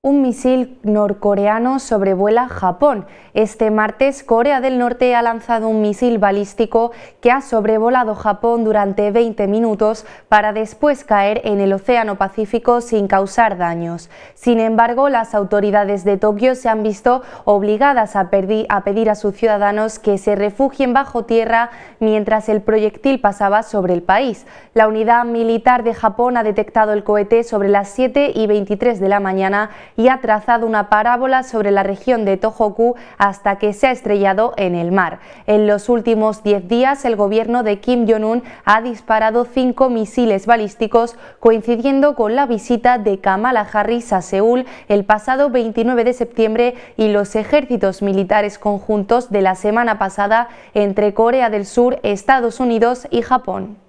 Un misil norcoreano sobrevuela Japón. Este martes, Corea del Norte ha lanzado un misil balístico que ha sobrevolado Japón durante 20 minutos para después caer en el Océano Pacífico sin causar daños. Sin embargo, las autoridades de Tokio se han visto obligadas a, pedir a sus ciudadanos que se refugien bajo tierra mientras el proyectil pasaba sobre el país. La unidad militar de Japón ha detectado el cohete sobre las 7 y 23 de la mañana y ha trazado una parábola sobre la región de Tohoku hasta que se ha estrellado en el mar. En los últimos 10 días, el gobierno de Kim Jong-un ha disparado cinco misiles balísticos, coincidiendo con la visita de Kamala Harris a Seúl el pasado 29 de septiembre y los ejércitos militares conjuntos de la semana pasada entre Corea del Sur, Estados Unidos y Japón.